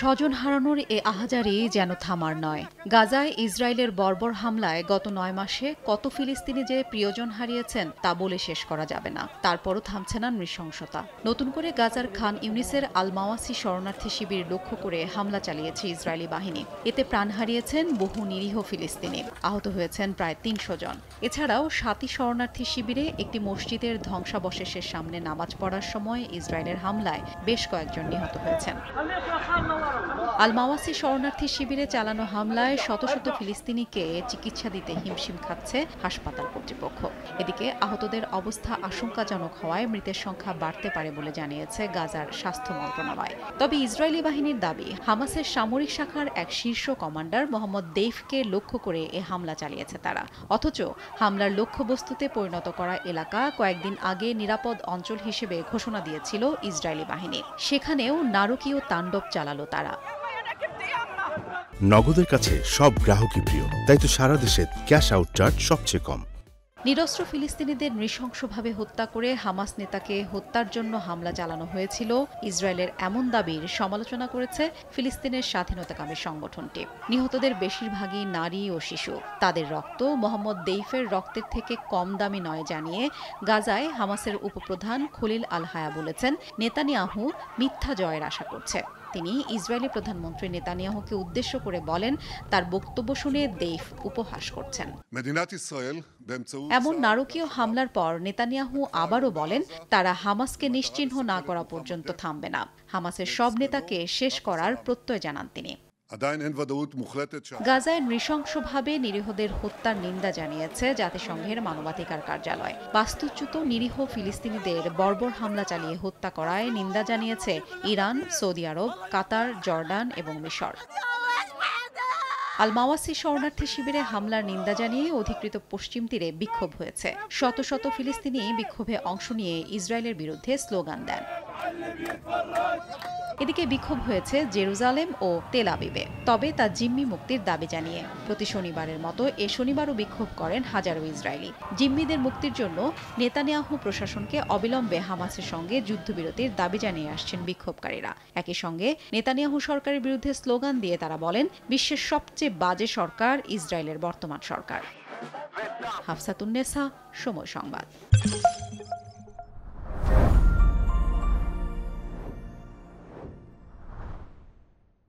স্বজন হারানোর এ আহাজারি যেন থামার নয় গাজায় ইসরায়েলের বর্বর হামলায় গত নয় মাসে কত ফিলিস্তিনি যে প্রিয়জন হারিয়েছেন তা বলে শেষ করা যাবে না তারপরও থামছে না নৃশংসতা নতুন করে গাজার খান ইউনিসের আলমাওয়াসি শরণার্থী শিবির লক্ষ্য করে হামলা চালিয়েছে ইসরায়েলি বাহিনী এতে প্রাণ হারিয়েছেন বহু নিরীহ ফিলিস্তিনি আহত হয়েছেন প্রায় তিনশো জন এছাড়াও সাতই শরণার্থী শিবিরে একটি মসজিদের ধ্বংসাবশেষের সামনে নামাজ পড়ার সময় ইসরায়েলের হামলায় বেশ কয়েকজন নিহত হয়েছেন আলমাওয়াসি শরণার্থী শিবিরে চালানো হামলায় শত শত ফিলিস্তিনিকে চিকিৎসা দিতে হিমশিম খাচ্ছে হাসপাতাল কর্তৃপক্ষ এদিকে আহতদের অবস্থা আশঙ্কাজনক হওয়ায় মৃতের সংখ্যা বাড়তে পারে বলে জানিয়েছে গাজার স্বাস্থ্য মন্ত্রণালয় তবে ইসরায়েলি বাহিনীর দাবি হামাসের সামরিক শাখার এক শীর্ষ কমান্ডার মোহাম্মদ দেইফকে লক্ষ্য করে এ হামলা চালিয়েছে তারা অথচ হামলার লক্ষ্যবস্তুতে পরিণত করা এলাকা কয়েকদিন আগে নিরাপদ অঞ্চল হিসেবে ঘোষণা দিয়েছিল ইসরায়েলি বাহিনী সেখানেও নারকীয় তাণ্ডব চালালো তারা নগদের কাছে সব গ্রাহকই প্রিয় তাই তো সারা দেশে ক্যাশ আউট চার্জ সবচেয়ে কম নিরস্ত্র ফিলিস্তিনিদের নৃশংসভাবে হত্যা করে হামাস নেতাকে হত্যার জন্য হামলা চালানো হয়েছিল ইসরায়েলের এমন দাবির সমালোচনা করেছে ফিলিস্তিনের স্বাধীনতাকামী সংগঠনটি নিহতদের বেশিরভাগই নারী ও শিশু তাদের রক্ত মোহাম্মদ দেইফের রক্তের থেকে কম দামি নয় জানিয়ে গাজায় হামাসের উপপ্রধান খলিল আল হায়া বলেছেন নেতানিয়াহু মিথ্যা জয়ের আশা করছে তিনি ইসরায়েলি প্রধানমন্ত্রী নেতানিয়াহুকে উদ্দেশ্য করে বলেন তার বক্তব্য শুনে দেশ উপহাস করছেন এমন নারকীয় হামলার পর নেতানিয়াহু আবারও বলেন তারা হামাসকে নিশ্চিহ্ন না করা পর্যন্ত থামবে না হামাসের সব নেতাকে শেষ করার প্রত্যয় জানান তিনি গাজায় নৃশংসভাবে নিরীহদের হত্যার নিন্দা জানিয়েছে জাতিসংঘের মানবাধিকার কার্যালয় বাস্তুচ্যুত নিরীহ ফিলিস্তিনিদের বর্বর হামলা চালিয়ে হত্যা করায় নিন্দা জানিয়েছে Iran Saudi Arab Qatar Jordan এবং মিশর আলমাওয়াসি শরণার্থী শিবিরে হামলার নিন্দা জানিয়ে অধিকৃত পশ্চিম তীরে বিক্ষোভ হয়েছে শত শত ফিলিস্তিনি বিক্ষোভে অংশ নিয়ে ইসরায়েলের বিরুদ্ধে স্লোগান দেন এদিকে বিক্ষোভ হয়েছে জেরুজালেম ও তেল আবিবে তবে তা জিম্মি মুক্তির দাবি জানিয়ে প্রতি শনিবারের মতো এ শনিবারও বিক্ষোভ করেন হাজারো ইসরায়েলি জিম্মিদের মুক্তির জন্য নেতানিয়াহু প্রশাসনকে অবিলম্বে হামাসের সঙ্গে যুদ্ধবিরতির দাবি জানিয়ে আসছেন বিক্ষোভকারীরা একই সঙ্গে নেতানিয়াহু সরকারের বিরুদ্ধে স্লোগান দিয়ে তারা বলেন বিশ্বের সবচেয়ে বাজে সরকার ইসরায়েলের বর্তমান সরকার হাফসাতুন্নেসা সময় সংবাদ